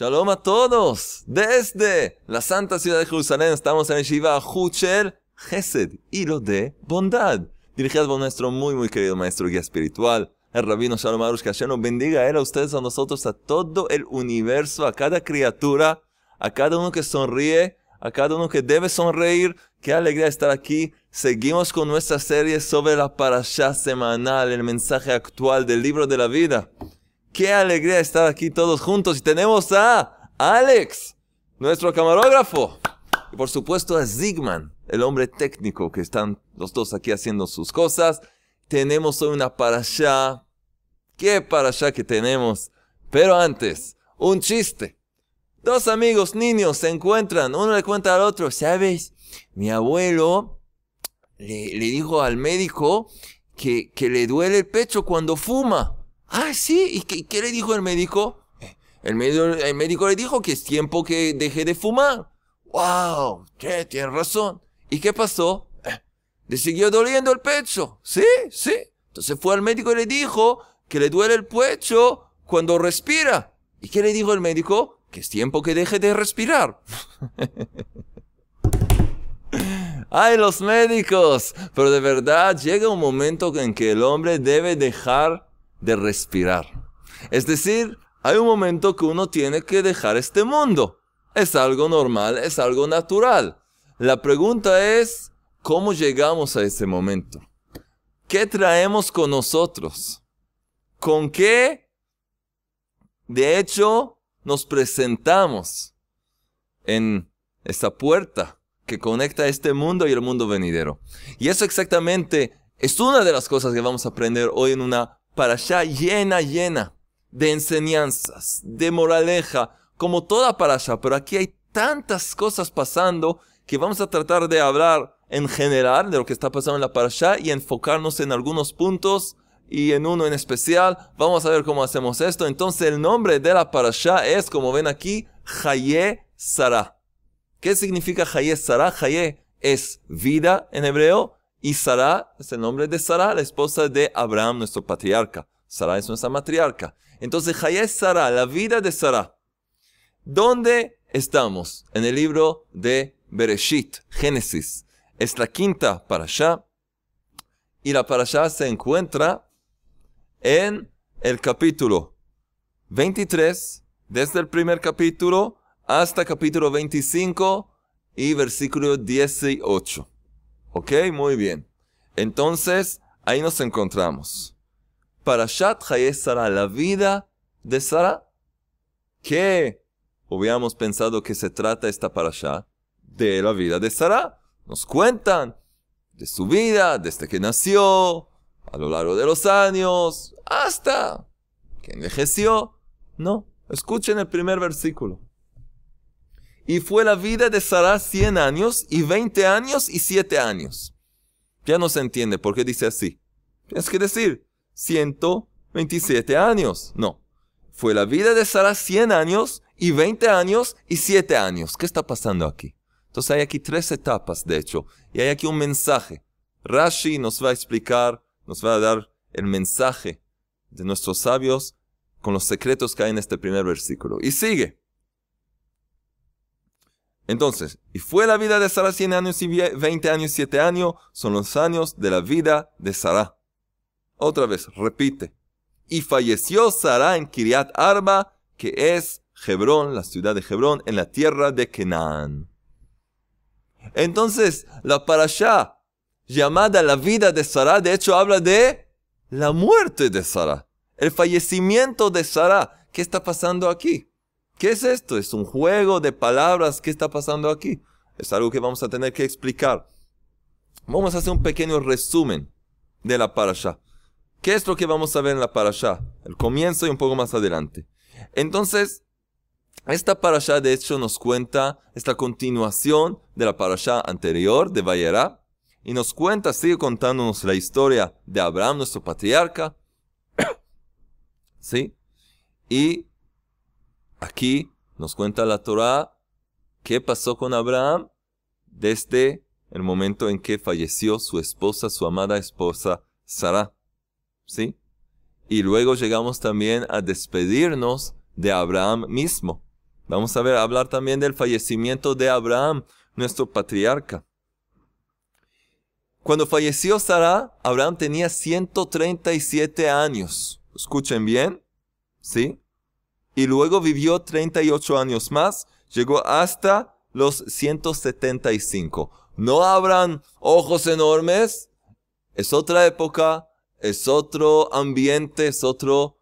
Shalom a todos. Desde la Santa Ciudad de Jerusalén estamos en el Shiva Huchel Gesed, hilo de bondad, Dirigidos por nuestro muy muy querido maestro guía espiritual, el rabino Shalom Arush nos bendiga a él, a ustedes, a nosotros, a todo el universo, a cada criatura, a cada uno que sonríe, a cada uno que debe sonreír. Qué alegría estar aquí. Seguimos con nuestra serie sobre la parasha semanal, el mensaje actual del libro de la vida. Qué alegría estar aquí todos juntos. Y tenemos a Alex, nuestro camarógrafo. Y por supuesto a Zigman, el hombre técnico que están los dos aquí haciendo sus cosas. Tenemos hoy una allá. ¿Qué allá que tenemos? Pero antes, un chiste. Dos amigos niños se encuentran. Uno le cuenta al otro, ¿sabes? Mi abuelo le, dijo al médico que le duele el pecho cuando fuma. Ah, sí. ¿Y qué, le dijo el médico? Eh, el médico, le dijo que es tiempo que deje de fumar. ¡Wow! ¡Qué, tiene razón. ¿Y qué pasó? Eh, le siguió doliendo el pecho. Sí, sí. Entonces fue al médico y le dijo que le duele el pecho cuando respira. ¿Y qué le dijo el médico? Que es tiempo que deje de respirar. ¡Ay, los médicos! Pero de verdad llega un momento en que el hombre debe dejar de respirar. Es decir, hay un momento que uno tiene que dejar este mundo. Es algo normal, es algo natural. La pregunta es, ¿cómo llegamos a ese momento? ¿Qué traemos con nosotros? ¿Con qué? De hecho, nos presentamos en esa puerta que conecta este mundo y el mundo venidero. Y eso exactamente es una de las cosas que vamos a aprender hoy en una para allá llena, llena de enseñanzas, de moraleja, como toda para pero aquí hay tantas cosas pasando que vamos a tratar de hablar en general de lo que está pasando en la parasha y enfocarnos en algunos puntos y en uno en especial. Vamos a ver cómo hacemos esto. Entonces el nombre de la parasha es, como ven aquí, Haye Sara. ¿Qué significa Haye Sara? Haye es vida en hebreo y Sara es este el nombre de Sara, la esposa de Abraham, nuestro patriarca. Sara es nuestra matriarca. Entonces, Hayes es Sara, la vida de Sara. ¿Dónde estamos? En el libro de Bereshit, Génesis. Es la quinta parasha. Y la parasha se encuentra en el capítulo 23, desde el primer capítulo hasta capítulo 25 y versículo 18. Ok, muy bien. Entonces, ahí nos encontramos. Parashat es Sara, la vida de Sara. ¿Qué hubiéramos pensado que se trata esta parashat? De la vida de Sara. Nos cuentan de su vida, desde que nació, a lo largo de los años, hasta que envejeció. No, escuchen el primer versículo. Y fue la vida de Sara 100 años y 20 años y 7 años. Ya no se entiende por qué dice así. Tienes que decir 127 años. No. Fue la vida de Sara 100 años y 20 años y 7 años. ¿Qué está pasando aquí? Entonces hay aquí tres etapas, de hecho, y hay aquí un mensaje. Rashi nos va a explicar, nos va a dar el mensaje de nuestros sabios con los secretos que hay en este primer versículo. Y sigue. Entonces, y fue la vida de Sara 100 años y 20 años, y 7 años, son los años de la vida de Sara. Otra vez, repite. Y falleció Sara en Kiriat Arba, que es Hebrón, la ciudad de Hebrón, en la tierra de Kenán. Entonces, la parasha llamada la vida de Sara, de hecho habla de la muerte de Sara, el fallecimiento de Sara. ¿Qué está pasando aquí? ¿Qué es esto? ¿Es un juego de palabras? ¿Qué está pasando aquí? Es algo que vamos a tener que explicar. Vamos a hacer un pequeño resumen de la parasha. ¿Qué es lo que vamos a ver en la parasha? El comienzo y un poco más adelante. Entonces, esta parasha de hecho nos cuenta esta continuación de la parasha anterior de Bayerá. y nos cuenta, sigue contándonos la historia de Abraham, nuestro patriarca. ¿Sí? Y Aquí nos cuenta la Torá qué pasó con Abraham desde el momento en que falleció su esposa, su amada esposa Sara. ¿Sí? Y luego llegamos también a despedirnos de Abraham mismo. Vamos a ver, hablar también del fallecimiento de Abraham, nuestro patriarca. Cuando falleció Sara, Abraham tenía 137 años. Escuchen bien, ¿sí? y luego vivió 38 años más, llegó hasta los 175. No abran ojos enormes, es otra época, es otro ambiente, es otro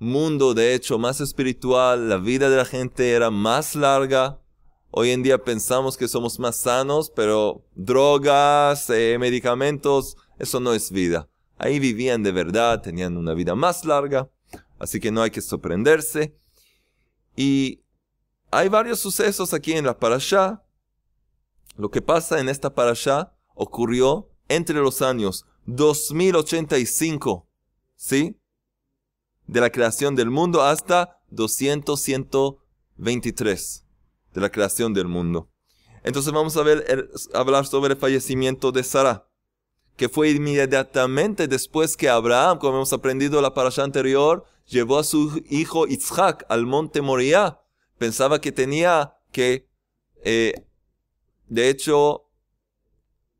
mundo, de hecho, más espiritual, la vida de la gente era más larga. Hoy en día pensamos que somos más sanos, pero drogas, eh, medicamentos, eso no es vida. Ahí vivían de verdad, tenían una vida más larga, así que no hay que sorprenderse. Y hay varios sucesos aquí en la parashá. Lo que pasa en esta parashá ocurrió entre los años 2085, ¿sí? De la creación del mundo hasta 200, de la creación del mundo. Entonces vamos a ver, hablar sobre el fallecimiento de Sara, que fue inmediatamente después que Abraham, como hemos aprendido en la parasha anterior, llevó a su hijo Isaac al monte Moriah. Pensaba que tenía que, eh, de hecho,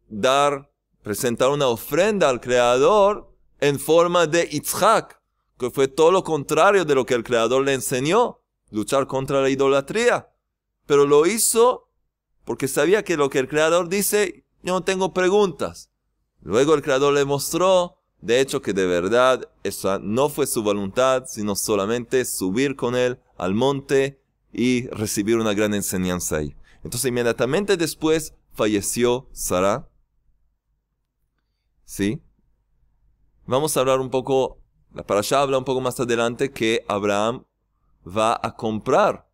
dar, presentar una ofrenda al Creador en forma de Isaac, que fue todo lo contrario de lo que el Creador le enseñó, luchar contra la idolatría. Pero lo hizo porque sabía que lo que el Creador dice, yo no tengo preguntas. Luego el Creador le mostró de hecho que de verdad esa no fue su voluntad, sino solamente subir con él al monte y recibir una gran enseñanza ahí. Entonces inmediatamente después falleció Sara. ¿Sí? Vamos a hablar un poco, la parasha habla un poco más adelante que Abraham va a comprar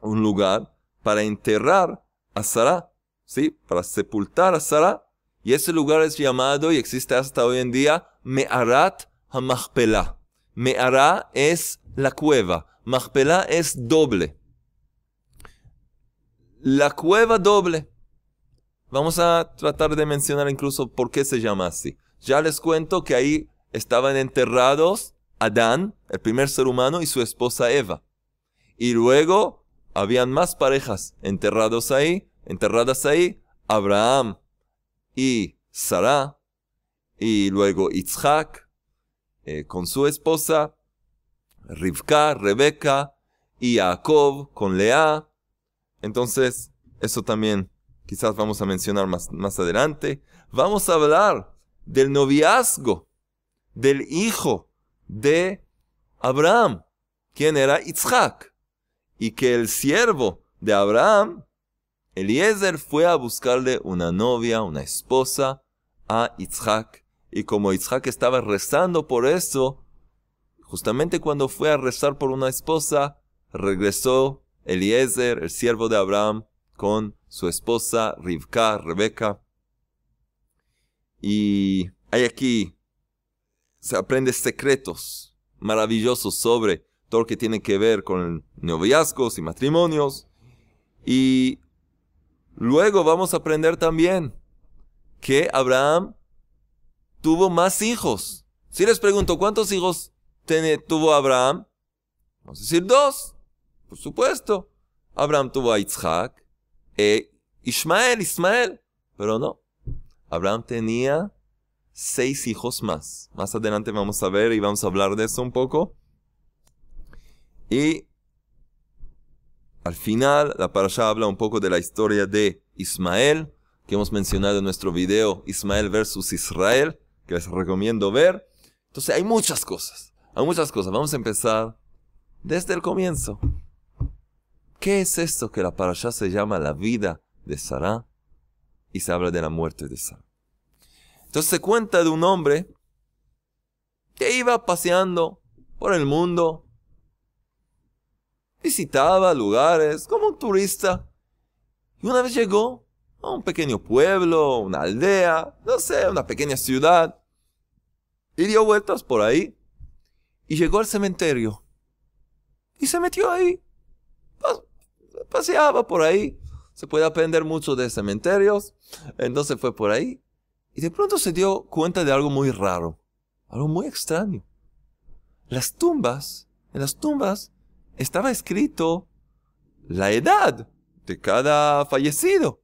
un lugar para enterrar a Sara, ¿sí? Para sepultar a Sara y ese lugar es llamado y existe hasta hoy en día Me'arat HaMachpelah. Me'ara es la cueva, Machpelah es doble. La cueva doble. Vamos a tratar de mencionar incluso por qué se llama así. Ya les cuento que ahí estaban enterrados Adán, el primer ser humano, y su esposa Eva. Y luego habían más parejas enterrados ahí, enterradas ahí, Abraham, y Sara, y luego Isaac eh, con su esposa, Rivka, Rebeca, y Jacob con Lea. Entonces, eso también quizás vamos a mencionar más, más adelante. Vamos a hablar del noviazgo del hijo de Abraham, quien era Isaac, y que el siervo de Abraham Eliezer fue a buscarle una novia, una esposa a Isaac, Y como Isaac estaba rezando por eso, justamente cuando fue a rezar por una esposa, regresó Eliezer, el siervo de Abraham, con su esposa Rivka, Rebeca. Y hay aquí, se aprende secretos maravillosos sobre todo lo que tiene que ver con noviazgos y matrimonios. Y Luego vamos a aprender también que Abraham tuvo más hijos. Si les pregunto, ¿cuántos hijos tuvo Abraham? Vamos a decir dos, por supuesto. Abraham tuvo a Isaac e Ismael, Ismael. Pero no, Abraham tenía seis hijos más. Más adelante vamos a ver y vamos a hablar de eso un poco. Y al final, la parasha habla un poco de la historia de Ismael, que hemos mencionado en nuestro video Ismael versus Israel, que les recomiendo ver. Entonces hay muchas cosas, hay muchas cosas. Vamos a empezar desde el comienzo. ¿Qué es esto que la parasha se llama la vida de Sarah? Y se habla de la muerte de Sarah. Entonces se cuenta de un hombre que iba paseando por el mundo visitaba lugares como un turista. Y una vez llegó a un pequeño pueblo, una aldea, no sé, una pequeña ciudad. Y dio vueltas por ahí. Y llegó al cementerio. Y se metió ahí. Paseaba por ahí. Se puede aprender mucho de cementerios. Entonces fue por ahí. Y de pronto se dio cuenta de algo muy raro. Algo muy extraño. Las tumbas. En las tumbas estaba escrito la edad de cada fallecido.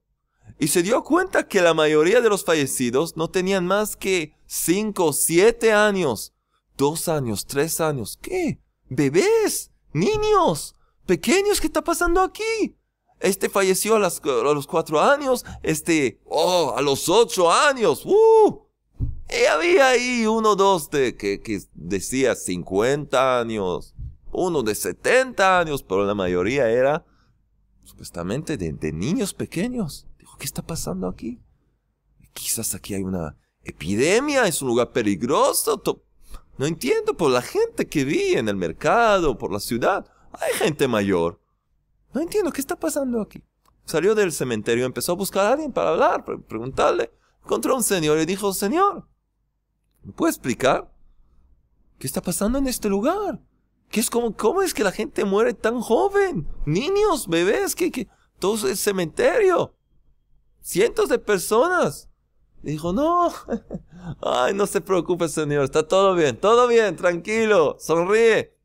Y se dio cuenta que la mayoría de los fallecidos no tenían más que 5, 7 años, 2 años, 3 años. ¿Qué? Bebés, niños, pequeños, ¿qué está pasando aquí? Este falleció a, a los 4 años, este, oh, a los 8 años. ¡Uh! Y había ahí uno, dos, de, que decía 50 años, uno de 70 años, pero la mayoría era supuestamente de, niños pequeños. Dijo, ¿qué está pasando aquí? Quizás aquí hay una epidemia, es un lugar peligroso. No entiendo por la gente que vi en el mercado, por la ciudad. Hay gente mayor. No entiendo qué está pasando aquí. Salió del cementerio, empezó a buscar a alguien para hablar, preguntarle. Encontró a un señor y dijo, Señor, ¿me puede explicar qué está pasando en este lugar? es como, ¿cómo es que la gente muere tan joven? Niños, bebés, que, todo el cementerio. Cientos de personas. Dijo, no, ay, no se preocupe, señor, está todo bien, todo bien, tranquilo, sonríe.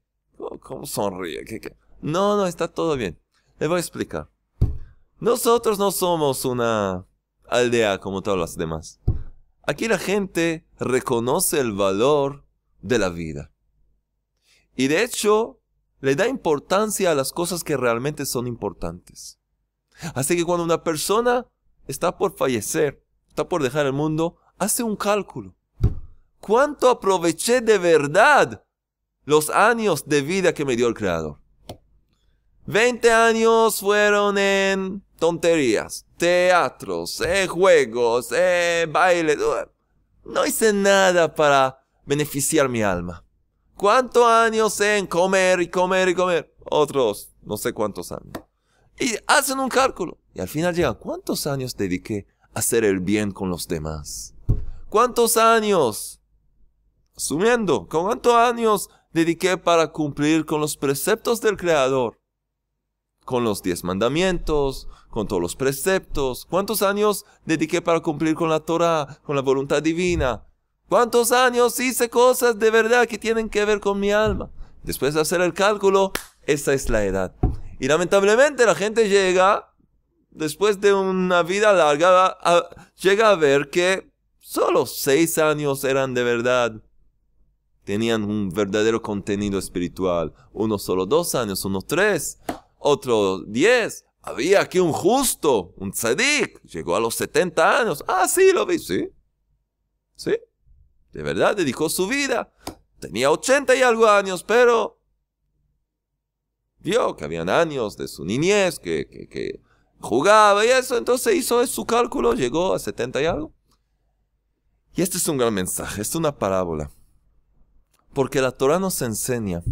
¿Cómo sonríe? ¿Qué, No, no, está todo bien. Le voy a explicar. Nosotros no somos una aldea como todas las demás. Aquí la gente reconoce el valor de la vida. Y de hecho, le da importancia a las cosas que realmente son importantes. Así que cuando una persona está por fallecer, está por dejar el mundo, hace un cálculo. ¿Cuánto aproveché de verdad los años de vida que me dio el Creador? 20 años fueron en tonterías, teatros, eh, juegos, eh, baile bailes. Eh, no hice nada para beneficiar mi alma. ¿Cuántos años en comer y comer y comer? Otros, no sé cuántos años. Y hacen un cálculo. Y al final llegan, ¿cuántos años dediqué a hacer el bien con los demás? ¿Cuántos años? Asumiendo, ¿cuántos años dediqué para cumplir con los preceptos del Creador? Con los diez mandamientos, con todos los preceptos. ¿Cuántos años dediqué para cumplir con la Torah, con la voluntad divina? ¿Cuántos años hice cosas de verdad que tienen que ver con mi alma? Después de hacer el cálculo, esa es la edad. Y lamentablemente la gente llega, después de una vida larga, llega a ver que solo seis años eran de verdad. Tenían un verdadero contenido espiritual. Uno solo dos años, unos tres, otros diez. Había aquí un justo, un tzadik, llegó a los 70 años. Ah, sí, lo vi, sí. Sí de verdad dedicó su vida. Tenía ochenta y algo años, pero vio que habían años de su niñez, que, jugaba y eso, entonces hizo su cálculo, llegó a setenta y algo. Y este es un gran mensaje, es una parábola. Porque la Torah nos enseña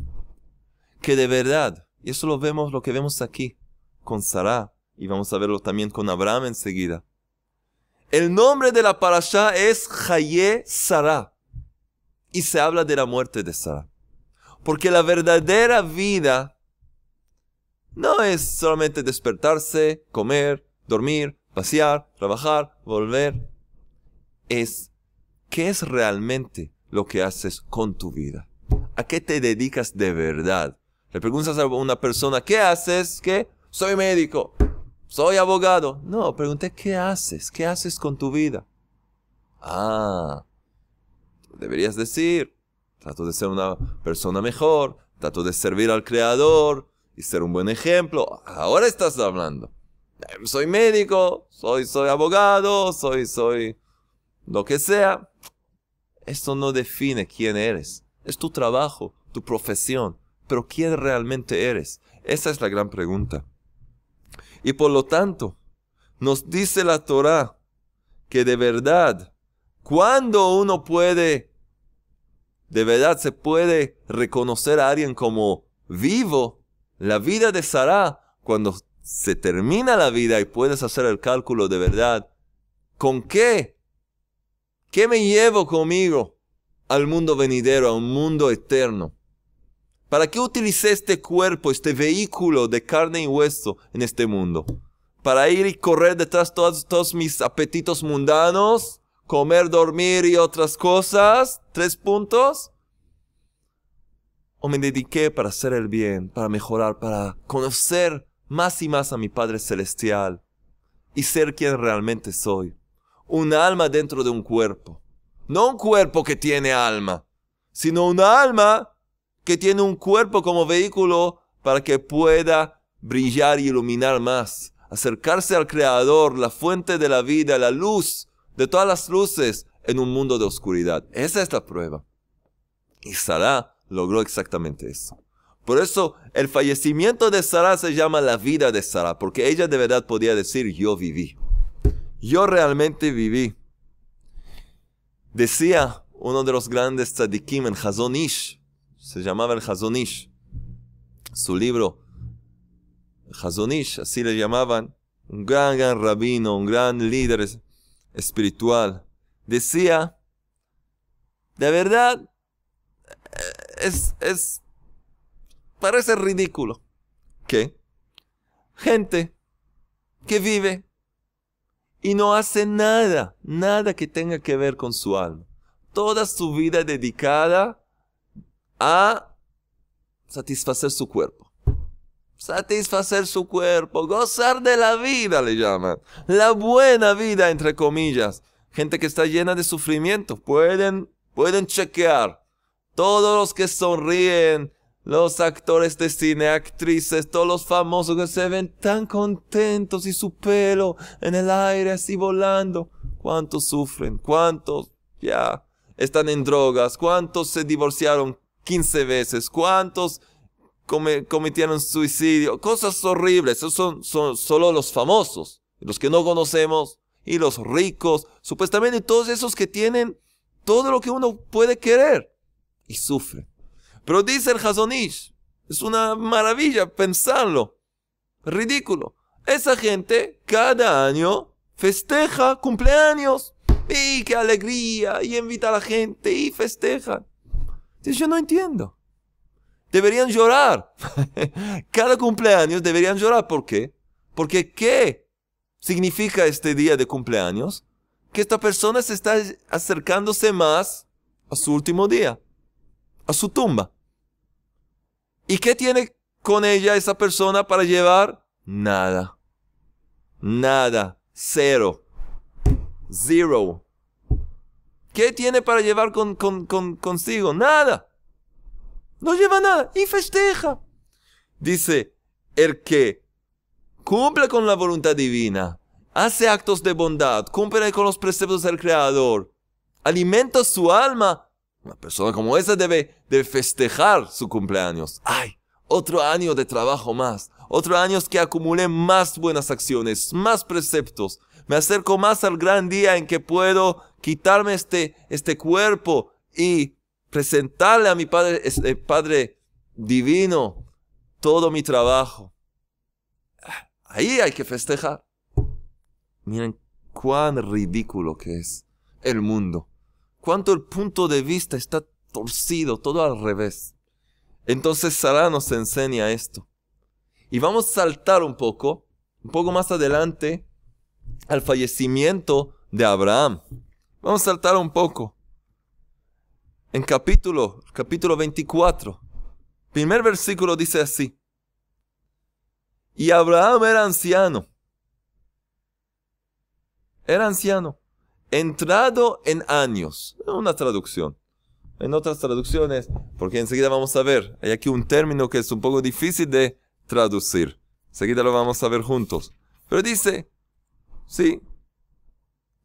que de verdad, y eso lo vemos, lo que vemos aquí con Sarah, y vamos a verlo también con Abraham enseguida, el nombre de la parasha es Haye Sara. Y se habla de la muerte de Sara. Porque la verdadera vida no es solamente despertarse, comer, dormir, pasear, trabajar, volver. Es qué es realmente lo que haces con tu vida. ¿A qué te dedicas de verdad? Le preguntas a una persona, ¿qué haces? que Soy médico soy abogado. No, pregunté, ¿qué haces? ¿Qué haces con tu vida? Ah, deberías decir, trato de ser una persona mejor, trato de servir al Creador y ser un buen ejemplo. Ahora estás hablando. Soy médico, soy, soy abogado, soy, soy lo que sea. Esto no define quién eres. Es tu trabajo, tu profesión. Pero ¿quién realmente eres? Esa es la gran pregunta. Y por lo tanto, nos dice la Torá que de verdad, cuando uno puede, de verdad se puede reconocer a alguien como vivo, la vida de Sarah, cuando se termina la vida y puedes hacer el cálculo de verdad, ¿con qué? ¿Qué me llevo conmigo al mundo venidero, a un mundo eterno? ¿Para qué utilicé este cuerpo, este vehículo de carne y hueso en este mundo? ¿Para ir y correr detrás de todos mis apetitos mundanos? ¿Comer, dormir y otras cosas? ¿Tres puntos? ¿O me dediqué para hacer el bien, para mejorar, para conocer más y más a mi Padre Celestial y ser quien realmente soy? Un alma dentro de un cuerpo. No un cuerpo que tiene alma, sino una alma que tiene un cuerpo como vehículo para que pueda brillar y iluminar más, acercarse al Creador, la fuente de la vida, la luz de todas las luces en un mundo de oscuridad. Esa es la prueba. Y Sarah logró exactamente eso. Por eso el fallecimiento de Sarah se llama la vida de Sarah, porque ella de verdad podía decir yo viví. Yo realmente viví. Decía uno de los grandes tzadikim en Hazonish, se llamaba el Hazonish. Su libro, Hazonish, así le llamaban, un gran, gran rabino, un gran líder espiritual, decía, de verdad, eh, es, es, parece ridículo que gente que vive y no hace nada, nada que tenga que ver con su alma. Toda su vida dedicada a satisfacer su cuerpo. Satisfacer su cuerpo, gozar de la vida, le llaman. La buena vida, entre comillas. Gente que está llena de sufrimiento. Pueden, pueden chequear. Todos los que sonríen, los actores de cine, actrices, todos los famosos que se ven tan contentos y su pelo en el aire así volando. ¿Cuántos sufren? ¿Cuántos ya están en drogas? ¿Cuántos se divorciaron? 15 veces, cuántos cometieron suicidio, cosas horribles, son, son solo los famosos, los que no conocemos, y los ricos, supuestamente todos esos que tienen todo lo que uno puede querer y sufren. Pero dice el Hazonish, es una maravilla pensarlo, ridículo. Esa gente cada año festeja cumpleaños y qué alegría y invita a la gente y festeja yo no entiendo. Deberían llorar. Cada cumpleaños deberían llorar. ¿Por qué? Porque ¿qué significa este día de cumpleaños? Que esta persona se está acercándose más a su último día, a su tumba. ¿Y qué tiene con ella esa persona para llevar? Nada. Nada. Cero. Zero. ¿Qué tiene para llevar con, consigo? Nada. No lleva nada y festeja. Dice, el que cumple con la voluntad divina, hace actos de bondad, cumple con los preceptos del Creador, alimenta su alma. Una persona como esa debe, de festejar su cumpleaños. ¡Ay! Otro año de trabajo más. Otro año que acumule más buenas acciones, más preceptos. Me acerco más al gran día en que puedo quitarme este, este cuerpo y presentarle a mi Padre, este Padre Divino todo mi trabajo. Ahí hay que festejar. Miren cuán ridículo que es el mundo. Cuánto el punto de vista está torcido, todo al revés. Entonces Sara nos enseña esto. Y vamos a saltar un poco, un poco más adelante, al fallecimiento de Abraham. Vamos a saltar un poco. En capítulo, capítulo 24, primer versículo dice así. Y Abraham era anciano. Era anciano. Entrado en años. Una traducción. En otras traducciones, porque enseguida vamos a ver, hay aquí un término que es un poco difícil de traducir. Enseguida lo vamos a ver juntos. Pero dice, sí,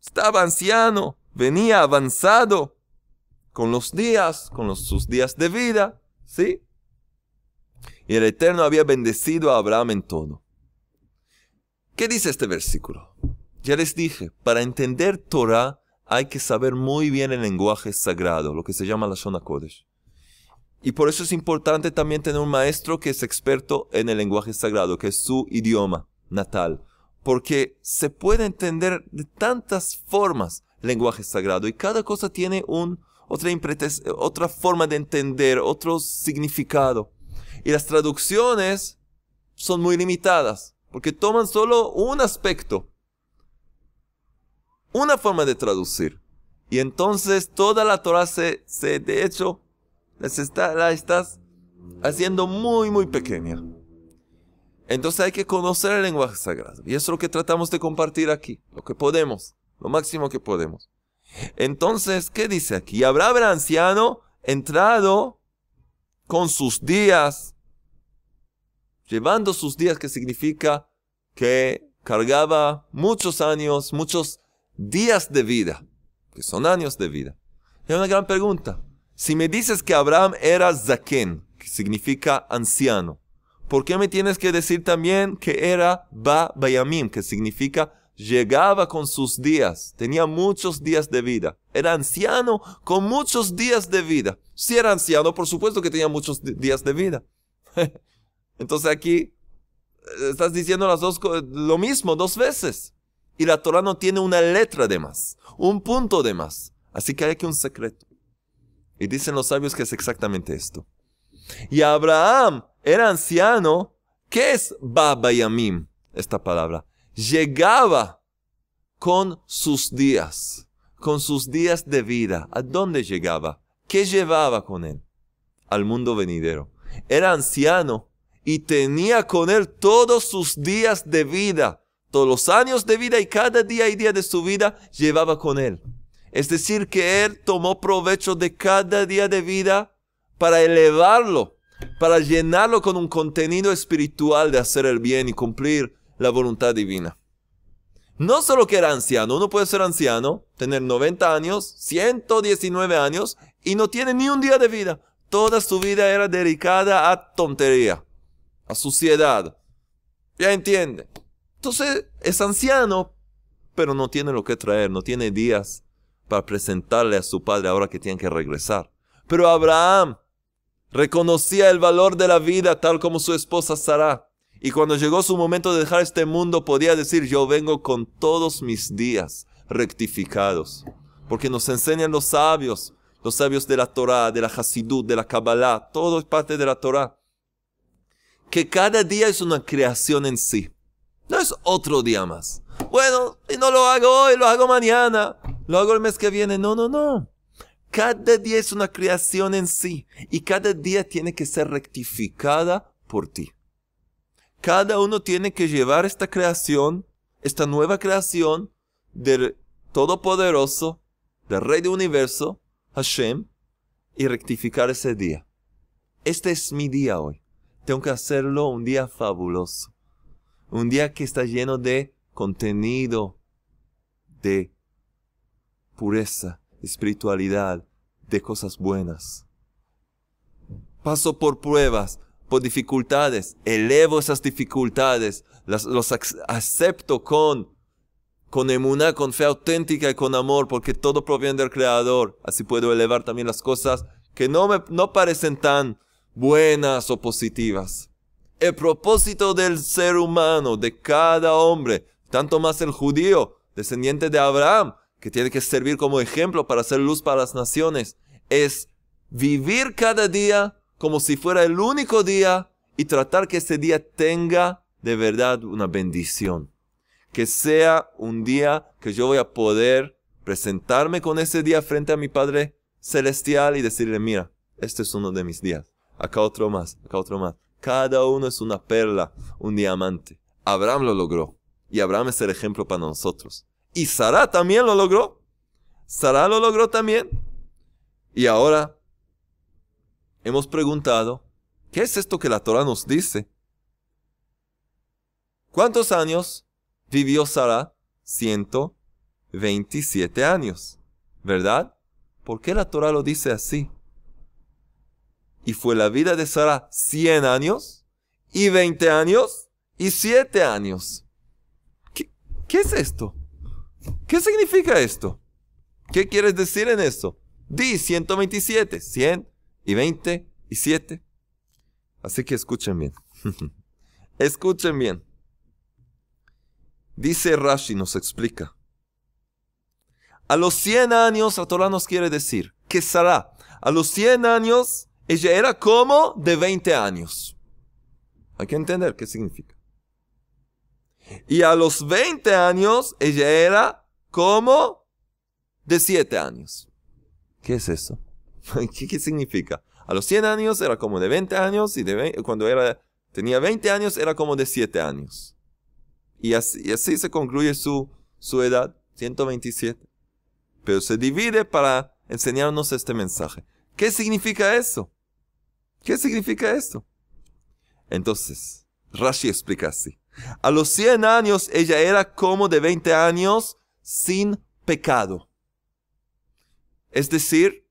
estaba anciano, venía avanzado con los días, con sus días de vida, ¿sí? Y el Eterno había bendecido a Abraham en todo. ¿Qué dice este versículo? Ya les dije, para entender Torah hay que saber muy bien el lenguaje sagrado, lo que se llama la zona Kodesh. Y por eso es importante también tener un maestro que es experto en el lenguaje sagrado, que es su idioma natal. Porque se puede entender de tantas formas lenguaje sagrado y cada cosa tiene un, otra, eh, otra forma de entender, otro significado. Y las traducciones son muy limitadas porque toman solo un aspecto, una forma de traducir. Y entonces toda la Torah se, de hecho, les está, la estás haciendo muy, muy pequeña. Entonces hay que conocer el lenguaje sagrado. Y eso es lo que tratamos de compartir aquí, lo que podemos lo máximo que podemos. Entonces, ¿qué dice aquí? Habrá era anciano entrado con sus días, llevando sus días, que significa que cargaba muchos años, muchos días de vida, que son años de vida. Es una gran pregunta. Si me dices que Abraham era Zaken, que significa anciano, ¿por qué me tienes que decir también que era Ba Bayamim, que significa llegaba con sus días, tenía muchos días de vida, era anciano con muchos días de vida. Si era anciano, por supuesto que tenía muchos días de vida. Entonces aquí eh, estás diciendo las dos lo mismo dos veces. Y la Torah no tiene una letra de más, un punto de más. Así que hay aquí un secreto. Y dicen los sabios que es exactamente esto. Y Abraham era anciano. ¿Qué es Baba Yamim? Esta palabra llegaba con sus días, con sus días de vida. ¿A dónde llegaba? ¿Qué llevaba con él? Al mundo venidero. Era anciano y tenía con él todos sus días de vida, todos los años de vida y cada día y día de su vida llevaba con él. Es decir, que él tomó provecho de cada día de vida para elevarlo, para llenarlo con un contenido espiritual de hacer el bien y cumplir la voluntad divina. No solo que era anciano, uno puede ser anciano, tener 90 años, 119 años y no tiene ni un día de vida. Toda su vida era dedicada a tontería, a suciedad. Ya entiende. Entonces es anciano, pero no tiene lo que traer, no tiene días para presentarle a su padre ahora que tiene que regresar. Pero Abraham reconocía el valor de la vida tal como su esposa Sara. Y cuando llegó su momento de dejar este mundo, podía decir, yo vengo con todos mis días rectificados. Porque nos enseñan los sabios, los sabios de la Torá, de la Hasidut, de la Kabbalah, todo es parte de la Torá. Que cada día es una creación en sí. No es otro día más. Bueno, y no lo hago hoy, lo hago mañana, lo hago el mes que viene. No, no, no. Cada día es una creación en sí y cada día tiene que ser rectificada por ti. Cada uno tiene que llevar esta creación, esta nueva creación del Todopoderoso, del Rey del Universo, Hashem, y rectificar ese día. Este es mi día hoy. Tengo que hacerlo un día fabuloso. Un día que está lleno de contenido, de pureza, espiritualidad, de cosas buenas. Paso por pruebas, por dificultades, elevo esas dificultades, las, los acepto con, con emuná, con fe auténtica y con amor, porque todo proviene del Creador. Así puedo elevar también las cosas que no me no parecen tan buenas o positivas. El propósito del ser humano, de cada hombre, tanto más el judío, descendiente de Abraham, que tiene que servir como ejemplo para hacer luz para las naciones, es vivir cada día como si fuera el único día y tratar que ese día tenga de verdad una bendición. Que sea un día que yo voy a poder presentarme con ese día frente a mi Padre Celestial y decirle, mira, este es uno de mis días. Acá otro más, acá otro más. Cada uno es una perla, un diamante. Abraham lo logró. Y Abraham es el ejemplo para nosotros. Y Sara también lo logró. Sara lo logró también. Y ahora hemos preguntado, ¿qué es esto que la Torah nos dice? ¿Cuántos años vivió Sara? 127 años, ¿verdad? ¿Por qué la Torah lo dice así? Y fue la vida de Sara 100 años, y 20 años, y 7 años. ¿Qué, qué es esto? ¿Qué significa esto? ¿Qué quieres decir en esto? Di 127, 100, y 20 y 7. Así que escuchen bien. escuchen bien. Dice Rashi, nos explica. A los 100 años, la nos quiere decir que Sara, a los 100 años, ella era como de 20 años. Hay que entender qué significa. Y a los 20 años, ella era como de 7 años. ¿Qué es eso? ¿Qué, significa? A los 100 años era como de 20 años y cuando era, tenía 20 años era como de 7 años. Y así, así se concluye su, su edad, 127. Pero se divide para enseñarnos este mensaje. ¿Qué significa eso? ¿Qué significa esto? Entonces, Rashi explica así. A los 100 años ella era como de 20 años sin pecado. Es decir,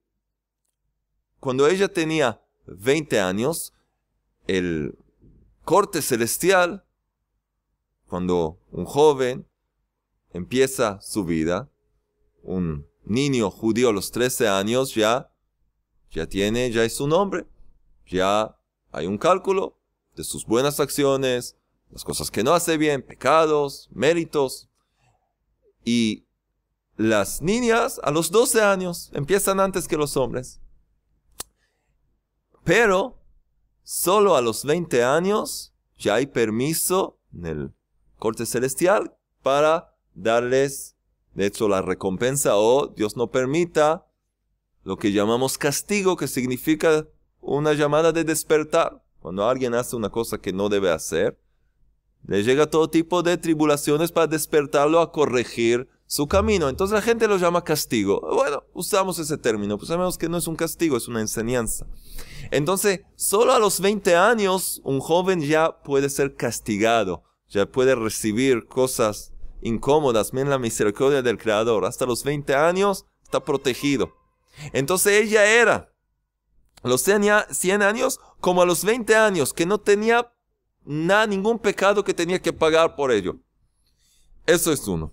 cuando ella tenía 20 años, el corte celestial, cuando un joven empieza su vida, un niño judío a los 13 años ya, ya tiene, ya es su nombre, ya hay un cálculo de sus buenas acciones, las cosas que no hace bien, pecados, méritos. Y las niñas a los 12 años empiezan antes que los hombres. Pero solo a los 20 años ya hay permiso en el corte celestial para darles, de hecho, la recompensa o Dios no permita lo que llamamos castigo, que significa una llamada de despertar. Cuando alguien hace una cosa que no debe hacer, le llega todo tipo de tribulaciones para despertarlo a corregir su camino. Entonces la gente lo llama castigo. Bueno, usamos ese término, pues sabemos que no es un castigo, es una enseñanza. Entonces, solo a los 20 años un joven ya puede ser castigado, ya puede recibir cosas incómodas. Miren la misericordia del Creador. Hasta los 20 años está protegido. Entonces ella era, a los 100 años, como a los 20 años, que no tenía nada, ningún pecado que tenía que pagar por ello. Eso es uno.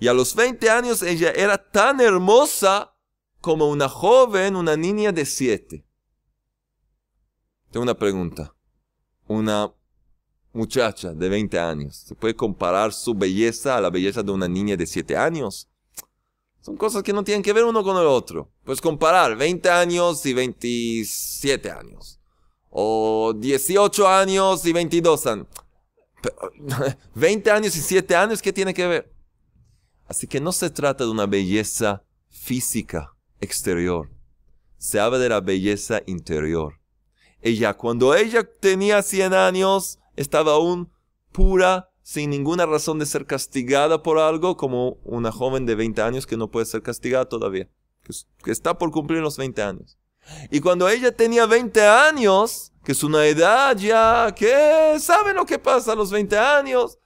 Y a los 20 años ella era tan hermosa como una joven, una niña de 7. Tengo una pregunta. Una muchacha de 20 años, ¿se puede comparar su belleza a la belleza de una niña de 7 años? Son cosas que no tienen que ver uno con el otro. Pues comparar 20 años y 27 años. O 18 años y 22 años. 20 años y 7 años, ¿qué tiene que ver? Así que no se trata de una belleza física exterior, se habla de la belleza interior. Ella, cuando ella tenía 100 años, estaba aún pura, sin ninguna razón de ser castigada por algo, como una joven de 20 años que no puede ser castigada todavía, que está por cumplir los 20 años. Y cuando ella tenía 20 años, que es una edad ya que saben lo que pasa a los 20 años,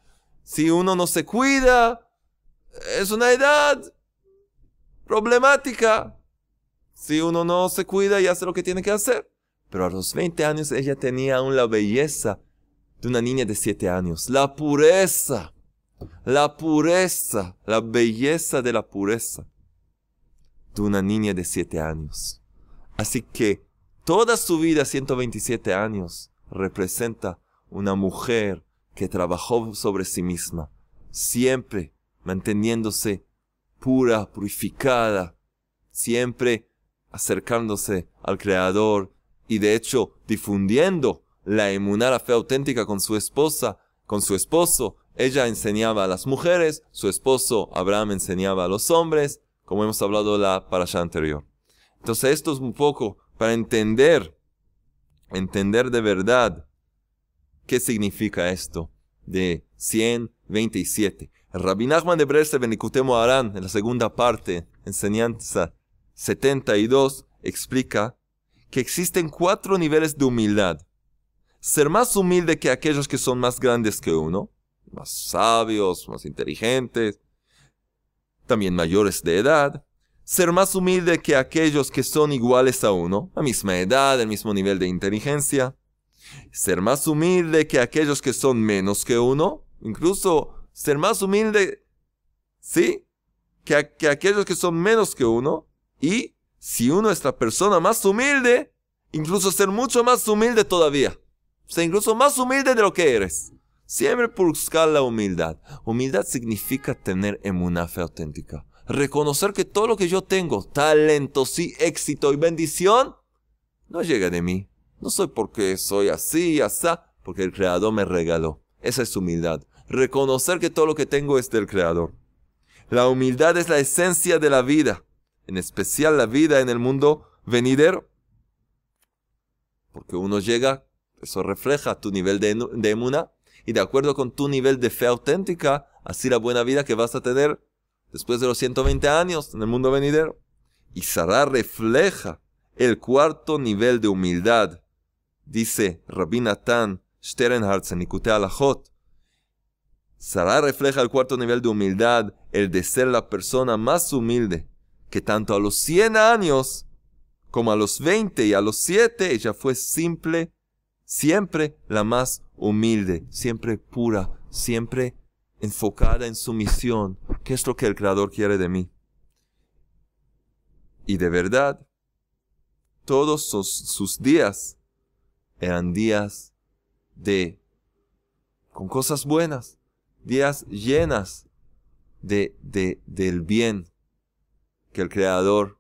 si uno no se cuida, es una edad problemática. Si uno no se cuida y hace lo que tiene que hacer. Pero a los 20 años ella tenía aún la belleza de una niña de 7 años. La pureza. La pureza. La belleza de la pureza de una niña de 7 años. Así que toda su vida, 127 años, representa una mujer que trabajó sobre sí misma, siempre manteniéndose pura, purificada, siempre acercándose al Creador y de hecho difundiendo la emuná, fe auténtica con su esposa, con su esposo. Ella enseñaba a las mujeres, su esposo Abraham enseñaba a los hombres, como hemos hablado la parasha anterior. Entonces esto es un poco para entender, entender de verdad qué significa esto de 127. Rabbi Nachman de Breslev en Kute en la segunda parte, enseñanza 72, explica que existen cuatro niveles de humildad. Ser más humilde que aquellos que son más grandes que uno, más sabios, más inteligentes, también mayores de edad. Ser más humilde que aquellos que son iguales a uno, la misma edad, el mismo nivel de inteligencia. Ser más humilde que aquellos que son menos que uno, incluso ser más humilde, ¿sí? Que, aquellos que son menos que uno. Y si uno es la persona más humilde, incluso ser mucho más humilde todavía. Ser incluso más humilde de lo que eres. Siempre buscar la humildad. Humildad significa tener en una fe auténtica. Reconocer que todo lo que yo tengo, talento, sí, éxito y bendición, no llega de mí. No soy porque soy así, así, porque el Creador me regaló. Esa es humildad reconocer que todo lo que tengo es del Creador. La humildad es la esencia de la vida, en especial la vida en el mundo venidero. Porque uno llega, eso refleja tu nivel de, emuna, y de acuerdo con tu nivel de fe auténtica, así la buena vida que vas a tener después de los 120 años en el mundo venidero. Y Sarah refleja el cuarto nivel de humildad, dice Rabbi Natán Sternhartz en Sarah refleja el cuarto nivel de humildad, el de ser la persona más humilde, que tanto a los 100 años como a los 20 y a los 7 ella fue simple, siempre la más humilde, siempre pura, siempre enfocada en su misión. ¿Qué es lo que el Creador quiere de mí? Y de verdad, todos sus, sus días eran días de con cosas buenas, días llenas de, de, del bien que el Creador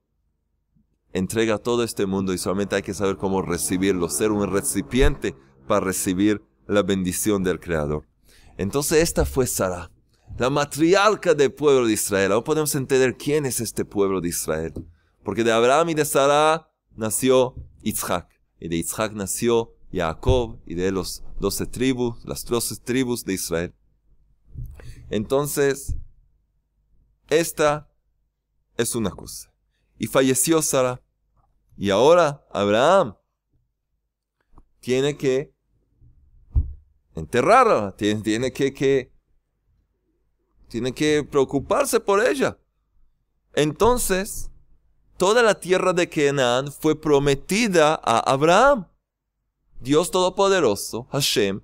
entrega a todo este mundo y solamente hay que saber cómo recibirlo, ser un recipiente para recibir la bendición del Creador. Entonces esta fue Sara, la matriarca del pueblo de Israel. Ahora podemos entender quién es este pueblo de Israel. Porque de Abraham y de Sara nació Isaac, y de Isaac nació Jacob, y de los doce tribus, las doce tribus de Israel. Entonces, esta es una cosa. Y falleció Sara. Y ahora Abraham tiene que enterrarla, tiene, tiene que, que, tiene que preocuparse por ella. Entonces, toda la tierra de Canaán fue prometida a Abraham. Dios Todopoderoso, Hashem,